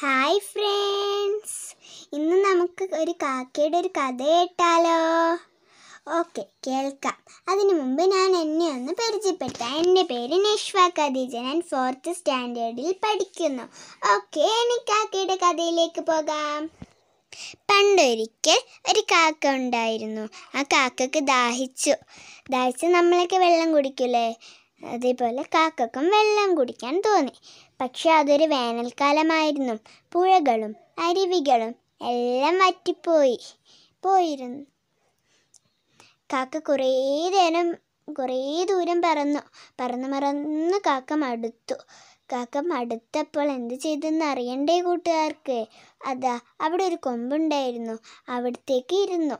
hi friends ഇന്ന് നമുക്ക് ഒരു കാക്കയുടെ ഒരു കഥ കേട്ടാലോ ഓക്കെ കേൾക്കാം അതിനു മുമ്പ് ഞാൻ എന്നെ ഒന്ന് പരിചയപ്പെട്ട എൻ്റെ പേര് നിഷ്വ ഖദീജ ഞാൻ ഫോർത്ത് സ്റ്റാൻഡേർഡിൽ പഠിക്കുന്നു ഓക്കെ എനിക്ക് കാക്കയുടെ കഥയിലേക്ക് പോകാം പണ്ടൊരിക്കൽ ഒരു കാക്ക ഉണ്ടായിരുന്നു ആ കാക്കക്ക് ദാഹിച്ചു ദാഹിച്ച് നമ്മളൊക്കെ വെള്ളം കുടിക്കൂലേ അതേപോലെ കാക്കക്കും വെള്ളം കുടിക്കാൻ തോന്നി പക്ഷെ അതൊരു വേനൽക്കാലമായിരുന്നു പുഴകളും അരുവികളും എല്ലാം വറ്റിപ്പോയി പോയിരുന്നു കാക്ക കുറേ നേരം കുറേ ദൂരം പറന്നു പറന്ന് മറന്ന് കാക്ക മടുത്തു കാക്ക മടുത്തപ്പോൾ എന്ത് ചെയ്തെന്ന് അറിയണ്ടേ കൂട്ടുകാർക്ക് അതാ അവിടെ ഒരു കൊമ്പുണ്ടായിരുന്നു അവിടത്തേക്ക് ഇരുന്നു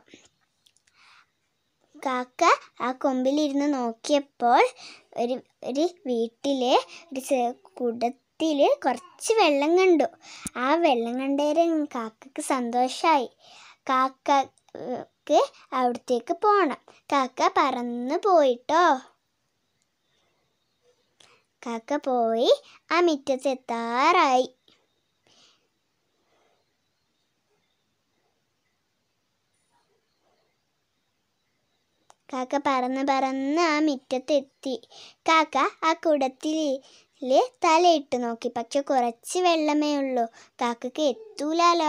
കാക്ക ആ കൊമ്പിലിരുന്ന് നോക്കിയപ്പോൾ ഒരു ഒരു വീട്ടിലെ ഒരു കുടത്തിൽ കുറച്ച് വെള്ളം കണ്ടു ആ വെള്ളം കണ്ടേരെ കാക്കക്ക് സന്തോഷമായി കാക്കക്ക് അവിടത്തേക്ക് പോണം കാക്ക പറന്ന് പോയിട്ടോ കാക്ക പോയി ആ മിറ്റത്ത് എത്താറായി കാക്ക പറന്ന് പറന്ന് ആ മുറ്റത്തെത്തി കാക്ക ആ കുടത്തിൽ തലയിട്ട് നോക്കി പക്ഷെ കുറച്ച് വെള്ളമേ ഉള്ളൂ കാക്കക്ക് എത്തൂലാലോ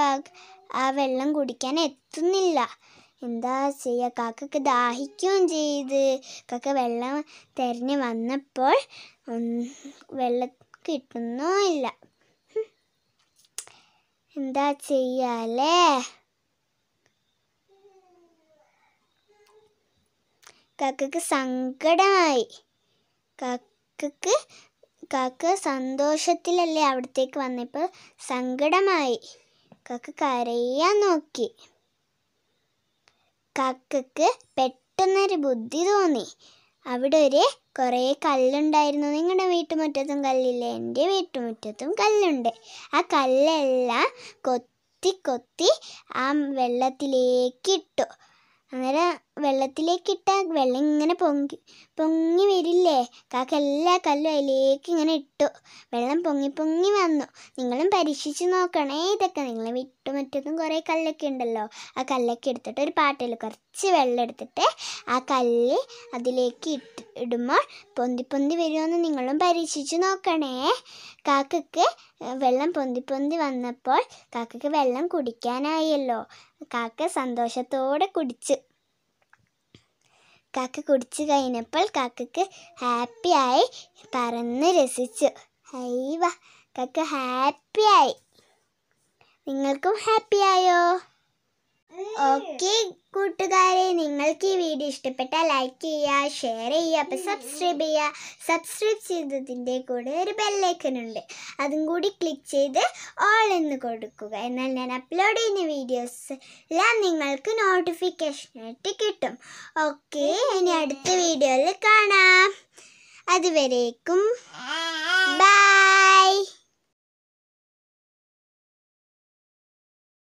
ആ വെള്ളം കുടിക്കാൻ എത്തുന്നില്ല എന്താ ചെയ്യുക കാക്കക്ക് ദാഹിക്കുകയും ചെയ്ത് കാക്ക വെള്ളം തിരഞ്ഞ് വന്നപ്പോൾ വെള്ളം കിട്ടുന്നോ ഇല്ല എന്താ ചെയ്യാലേ കാക്കക്ക് സങ്കടമായി കാക്കക്ക് കാക്ക സന്തോഷത്തിലല്ലേ അവിടത്തേക്ക് വന്നപ്പോൾ സങ്കടമായി കാക്ക കരയാൻ നോക്കി കാക്കക്ക് പെട്ടെന്നൊരു ബുദ്ധി തോന്നി അവിടെ ഒരു കുറേ കല്ലുണ്ടായിരുന്നു നിങ്ങളുടെ വീട്ടുമുറ്റത്തും കല്ലില്ലേ എൻ്റെ വീട്ടുമുറ്റത്തും കല്ലുണ്ട് ആ കല്ലെല്ലാം കൊത്തി കൊത്തി ആ വെള്ളത്തിലേക്കിട്ടു അന്നേരം വെള്ളത്തിലേക്കിട്ടാൽ വെള്ളം ഇങ്ങനെ പൊങ്ങി പൊങ്ങി വരില്ലേ കാക്ക എല്ലാ കല്ലും അതിലേക്ക് ഇങ്ങനെ ഇട്ടു വെള്ളം പൊങ്ങി പൊങ്ങി വന്നു നിങ്ങളും പരീക്ഷിച്ച് നോക്കണേ ഇതൊക്കെ നിങ്ങൾ വിട്ടു മറ്റൊന്നും കുറേ കല്ലൊക്കെ ഉണ്ടല്ലോ ആ കല്ലൊക്കെ എടുത്തിട്ട് ഒരു പാട്ടിൽ കുറച്ച് വെള്ളം എടുത്തിട്ട് ആ കല്ല് അതിലേക്ക് ഇട്ടു ഇടുമ്പോൾ പൊന്തി പൊന്തി വരുമെന്ന് നിങ്ങളും പരീക്ഷിച്ചു നോക്കണേ കാക്കയ്ക്ക് വെള്ളം പൊന്തി പൊന്തി വന്നപ്പോൾ കാക്കയ്ക്ക് വെള്ളം കുടിക്കാനായല്ലോ കാക്ക സന്തോഷത്തോടെ കുടിച്ചു കാക്ക കുടിച്ചു കഴിഞ്ഞപ്പോൾ കാക്കയ്ക്ക് ആയി പറന്ന് രസിച്ചു അയ്യ കാക്ക ഹാപ്പിയായി നിങ്ങൾക്കും ഹാപ്പിയായോ ഓക്കെ കൂട്ടുകാരെ നിങ്ങൾക്ക് ഈ വീഡിയോ ഇഷ്ടപ്പെട്ടാൽ ലൈക്ക് ചെയ്യുക ഷെയർ ചെയ്യുക അപ്പം സബ്സ്ക്രൈബ് ചെയ്യുക സബ്സ്ക്രൈബ് ചെയ്തതിൻ്റെ കൂടെ ഒരു ബെല്ലൈക്കൺ ഉണ്ട് അതും കൂടി ക്ലിക്ക് ചെയ്ത് ഓൾ എന്ന് കൊടുക്കുക എന്നാൽ ഞാൻ അപ്ലോഡ് ചെയ്യുന്ന വീഡിയോസ് എല്ലാം നിങ്ങൾക്ക് നോട്ടിഫിക്കേഷനായിട്ട് കിട്ടും ഓക്കെ ഇനി അടുത്ത വീഡിയോയിൽ കാണാം അതുവരേക്കും ബൈ